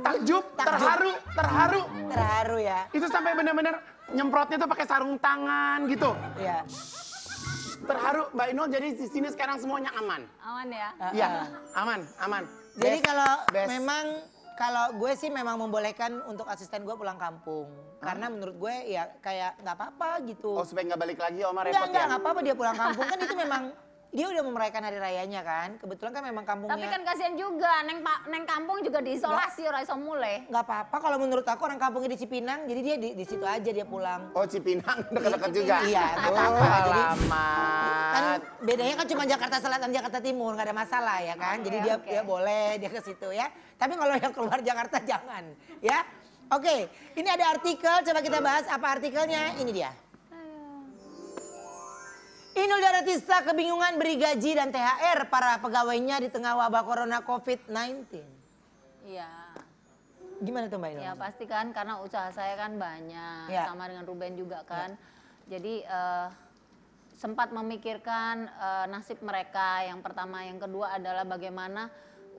takjub. takjub, terharu, terharu. Terharu ya. Itu sampai benar-benar nyemprotnya tuh pakai sarung tangan gitu. Iya. Terharu Mbak Inul jadi di sini sekarang semuanya aman. Aman ya? Iya, aman, aman. Jadi kalau memang kalau gue sih memang membolehkan untuk asisten gue pulang kampung. Karena menurut gue ya kayak nggak apa-apa gitu. Oh supaya nggak balik lagi Omar? repot ya? nggak, nggak apa-apa dia pulang kampung. kan itu memang dia udah memerayakan hari rayanya kan. Kebetulan kan memang kampungnya. Tapi kan kasihan juga, neng pak neng kampung juga diisolasi orang iso mulai. Gak apa-apa kalau menurut aku orang kampungnya di Cipinang, jadi dia di, di situ aja dia pulang. Oh Cipinang dekat-dekat juga. Iya, gak oh, apa-apa. Oh, jadi kan bedanya kan cuma Jakarta Selatan, Jakarta Timur, nggak ada masalah ya kan. Oh, jadi dia okay. dia boleh dia ke situ ya. Tapi kalau yang keluar Jakarta jangan ya. Oke, okay. ini ada artikel, coba kita bahas apa artikelnya. Ini dia. Inul Daratista kebingungan beri gaji dan THR para pegawainya di tengah wabah corona COVID-19. Iya. Gimana tuh Mbak Inul? Ya pasti kan karena usaha saya kan banyak. Ya. Sama dengan Ruben juga iya. kan. Ya. Jadi uh, sempat memikirkan uh, nasib mereka. Yang pertama. Yang kedua adalah bagaimana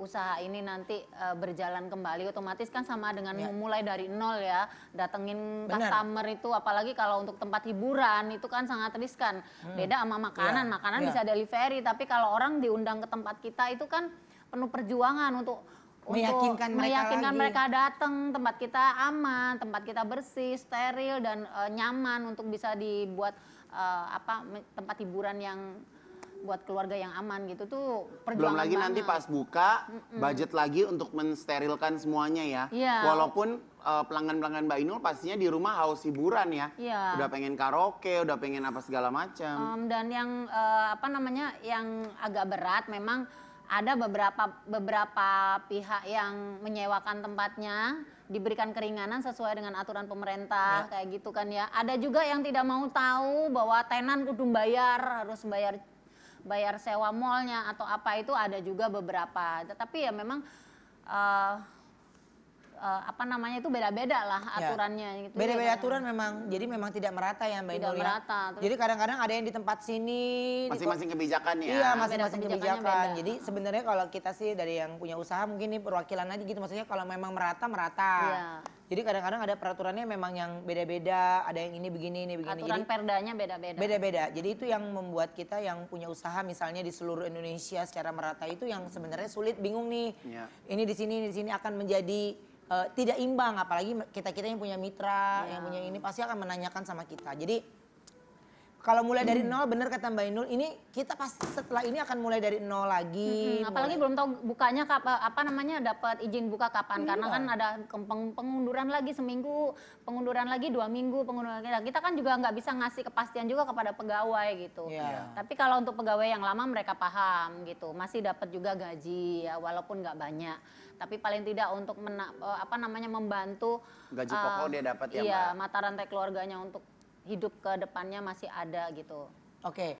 usaha ini nanti uh, berjalan kembali otomatis kan sama dengan ya. memulai dari nol ya datengin Bener. customer itu apalagi kalau untuk tempat hiburan itu kan sangat riskan hmm. beda sama makanan ya. makanan ya. bisa delivery tapi kalau orang diundang ke tempat kita itu kan penuh perjuangan untuk meyakinkan untuk mereka meyakinkan mereka datang tempat kita aman tempat kita bersih steril dan uh, nyaman untuk bisa dibuat uh, apa tempat hiburan yang buat keluarga yang aman gitu tuh perjuangan belum lagi banget. nanti pas buka mm -mm. budget lagi untuk mensterilkan semuanya ya yeah. walaupun uh, pelanggan-pelanggan Mbak Inul pastinya di rumah haus hiburan ya yeah. udah pengen karaoke udah pengen apa segala macam um, dan yang uh, apa namanya yang agak berat memang ada beberapa beberapa pihak yang menyewakan tempatnya diberikan keringanan sesuai dengan aturan pemerintah ya. kayak gitu kan ya. Ada juga yang tidak mau tahu bahwa tenan kudu bayar, harus bayar bayar sewa mallnya atau apa itu ada juga beberapa. Tetapi ya memang uh, uh, apa namanya itu beda-beda lah ya. aturannya gitu. Beda-beda ya, aturan memang. Jadi memang tidak merata ya Mbak Tidak merata. Jadi kadang-kadang ada yang di tempat sini masing-masing kebijakan ya. Iya, masing-masing kebijakan. Beda. Jadi sebenarnya kalau kita sih dari yang punya usaha mungkin ini perwakilan aja gitu maksudnya kalau memang merata merata. Iya. Jadi kadang-kadang ada peraturannya memang yang beda-beda, ada yang ini begini, ini begini. Aturan Jadi, perdanya beda-beda. Beda-beda. Jadi itu yang membuat kita yang punya usaha misalnya di seluruh Indonesia secara merata itu yang sebenarnya sulit, bingung nih. Ya. Ini di sini, ini di sini akan menjadi uh, tidak imbang apalagi kita kita yang punya mitra yeah. yang ya. punya ini pasti akan menanyakan sama kita jadi kalau mulai dari hmm. nol, bener kata Mbak Inul, ini kita pasti setelah ini akan mulai dari nol lagi. Hmm, apalagi mulai. belum tahu bukanya apa, apa namanya dapat izin buka kapan, iya. karena kan ada pengunduran lagi seminggu, pengunduran lagi dua minggu, pengunduran lagi. Nah, kita kan juga nggak bisa ngasih kepastian juga kepada pegawai gitu. Yeah. Tapi kalau untuk pegawai yang lama mereka paham gitu, masih dapat juga gaji ya walaupun nggak banyak tapi paling tidak untuk mena, apa namanya membantu gaji pokok uh, dia dapat ya iya, mbak. mata rantai keluarganya untuk hidup ke depannya masih ada gitu. Oke, okay.